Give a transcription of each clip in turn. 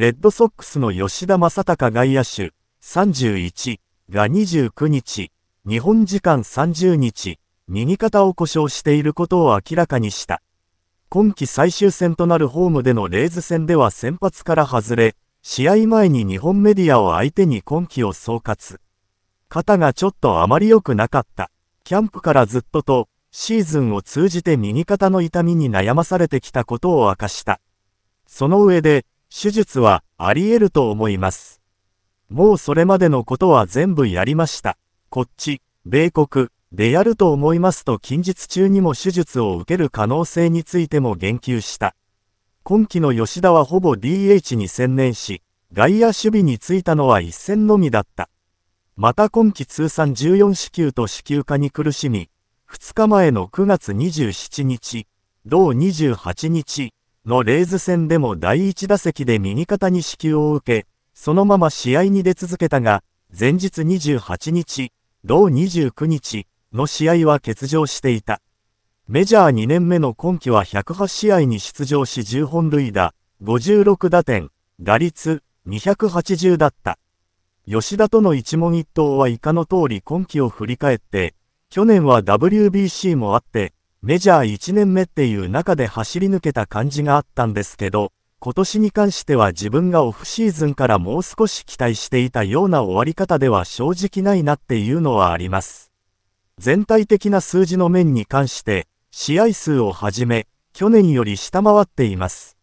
レッドソックスの吉田正尚外野手31が29日、日本時間30日、右肩を故障していることを明らかにした。今季最終戦となるホームでのレーズ戦では先発から外れ、試合前に日本メディアを相手に今季を総括。肩がちょっとあまり良くなかった。キャンプからずっとと、シーズンを通じて右肩の痛みに悩まされてきたことを明かした。その上で、手術はあり得ると思います。もうそれまでのことは全部やりました。こっち、米国でやると思いますと近日中にも手術を受ける可能性についても言及した。今季の吉田はほぼ DH に専念し、外野守備についたのは一戦のみだった。また今季通算14支給と支給化に苦しみ、2日前の9月27日、同28日、のレーズ戦でも第1打席で右肩に支給を受け、そのまま試合に出続けたが、前日28日、同29日の試合は欠場していた。メジャー2年目の今季は108試合に出場し10本塁打、56打点、打率280だった。吉田との一問一答は以下の通り今季を振り返って、去年は WBC もあって、メジャー1年目っていう中で走り抜けた感じがあったんですけど、今年に関しては自分がオフシーズンからもう少し期待していたような終わり方では正直ないなっていうのはあります。全体的な数字の面に関して、試合数をはじめ、去年より下回っています。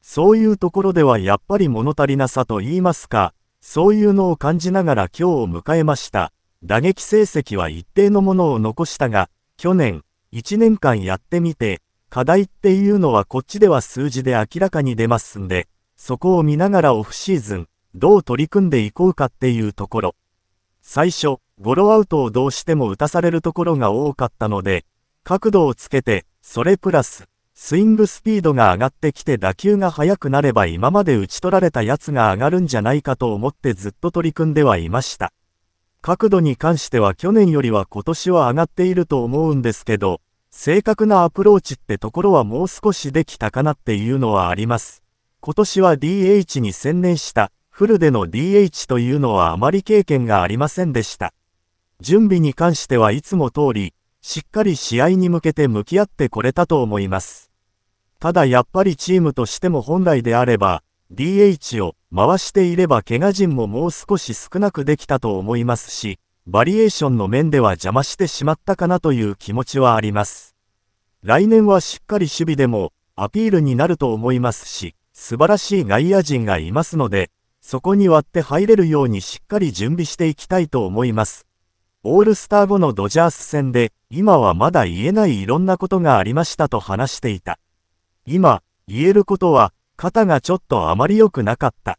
そういうところではやっぱり物足りなさと言いますか、そういうのを感じながら今日を迎えました。打撃成績は一定のものを残したが、去年、1年間やってみて、課題っていうのはこっちでは数字で明らかに出ますんで、そこを見ながらオフシーズン、どう取り組んでいこうかっていうところ。最初、ゴロアウトをどうしても打たされるところが多かったので、角度をつけて、それプラス、スイングスピードが上がってきて打球が速くなれば今まで打ち取られたやつが上がるんじゃないかと思ってずっと取り組んではいました。角度に関しては去年よりは今年は上がっていると思うんですけど、正確なアプローチってところはもう少しできたかなっていうのはあります。今年は DH に専念した、フルでの DH というのはあまり経験がありませんでした。準備に関してはいつも通り、しっかり試合に向けて向き合ってこれたと思います。ただやっぱりチームとしても本来であれば、DH を回していれば怪我人ももう少し少なくできたと思いますし、バリエーションの面では邪魔してしまったかなという気持ちはあります。来年はしっかり守備でもアピールになると思いますし、素晴らしい外野陣がいますので、そこに割って入れるようにしっかり準備していきたいと思います。オールスター後のドジャース戦で、今はまだ言えないいろんなことがありましたと話していた。今、言えることは、肩がちょっとあまり良くなかった。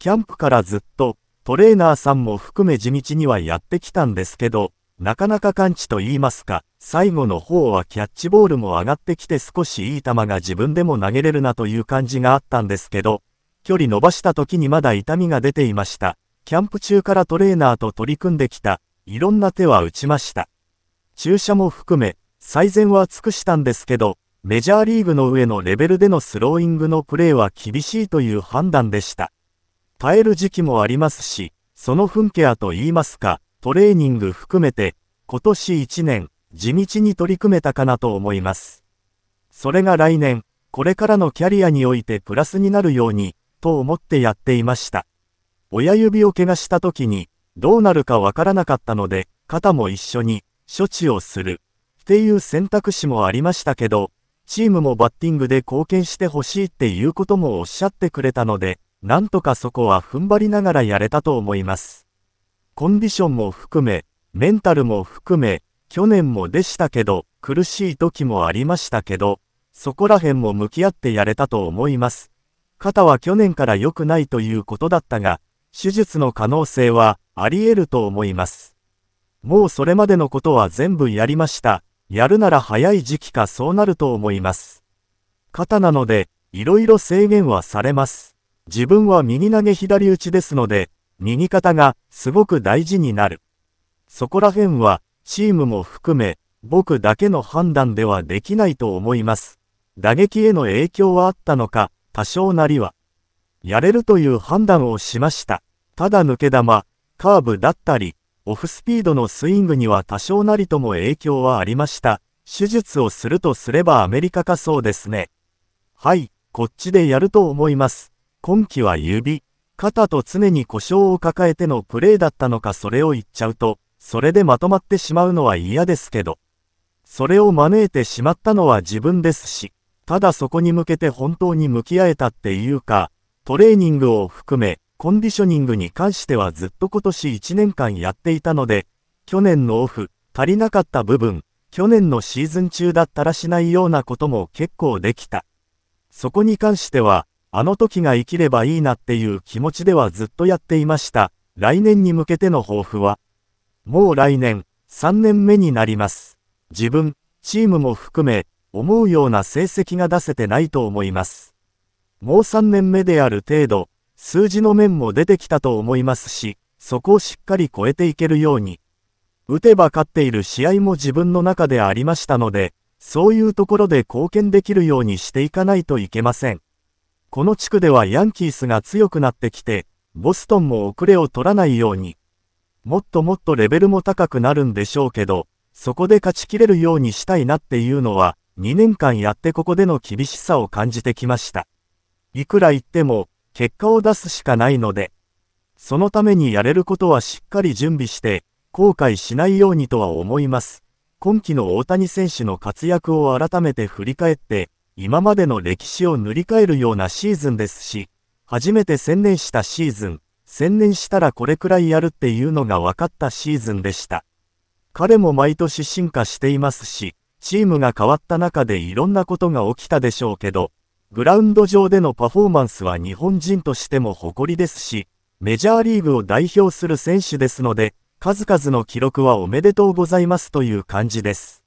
キャンプからずっと、トレーナーさんも含め地道にはやってきたんですけど、なかなか完治と言いますか、最後の方はキャッチボールも上がってきて少しいい球が自分でも投げれるなという感じがあったんですけど、距離伸ばした時にまだ痛みが出ていました。キャンプ中からトレーナーと取り組んできた、いろんな手は打ちました。注射も含め、最善は尽くしたんですけど、メジャーリーグの上のレベルでのスローイングのプレーは厳しいという判断でした。耐える時期もありますし、その噴ンケアと言いますか、トレーニング含めて、今年1年、地道に取り組めたかなと思います。それが来年、これからのキャリアにおいてプラスになるように、と思ってやっていました。親指を怪我した時に、どうなるかわからなかったので、肩も一緒に、処置をする、っていう選択肢もありましたけど、チームもバッティングで貢献してほしいっていうこともおっしゃってくれたので、なんとかそこは踏ん張りながらやれたと思います。コンディションも含め、メンタルも含め、去年もでしたけど、苦しい時もありましたけど、そこら辺も向き合ってやれたと思います。肩は去年から良くないということだったが、手術の可能性はあり得ると思います。もうそれまでのことは全部やりました。やるなら早い時期かそうなると思います。肩なので、いろいろ制限はされます。自分は右投げ左打ちですので、右肩がすごく大事になる。そこら辺は、チームも含め、僕だけの判断ではできないと思います。打撃への影響はあったのか、多少なりは。やれるという判断をしました。ただ抜け玉、カーブだったり、オフスピードのスイングには多少なりとも影響はありました。手術をするとすればアメリカかそうですね。はい、こっちでやると思います。今季は指、肩と常に故障を抱えてのプレーだったのかそれを言っちゃうと、それでまとまってしまうのは嫌ですけど。それを招いてしまったのは自分ですし、ただそこに向けて本当に向き合えたっていうか、トレーニングを含め、コンディショニングに関してはずっと今年1年間やっていたので、去年のオフ、足りなかった部分、去年のシーズン中だったらしないようなことも結構できた。そこに関しては、あの時が生きればいいなっていう気持ちではずっとやっていました。来年に向けての抱負は、もう来年、3年目になります。自分、チームも含め、思うような成績が出せてないと思います。もう3年目である程度、数字の面も出てきたと思いますし、そこをしっかり超えていけるように。打てば勝っている試合も自分の中でありましたので、そういうところで貢献できるようにしていかないといけません。この地区ではヤンキースが強くなってきて、ボストンも遅れを取らないように、もっともっとレベルも高くなるんでしょうけど、そこで勝ちきれるようにしたいなっていうのは、2年間やってここでの厳しさを感じてきました。いくら言っても、結果を出すしかないので、そのためにやれることはしっかり準備して、後悔しないようにとは思います。今季の大谷選手の活躍を改めて振り返って、今までの歴史を塗り替えるようなシーズンですし、初めて専念したシーズン、専念したらこれくらいやるっていうのが分かったシーズンでした。彼も毎年進化していますし、チームが変わった中でいろんなことが起きたでしょうけど、グラウンド上でのパフォーマンスは日本人としても誇りですし、メジャーリーグを代表する選手ですので、数々の記録はおめでとうございますという感じです。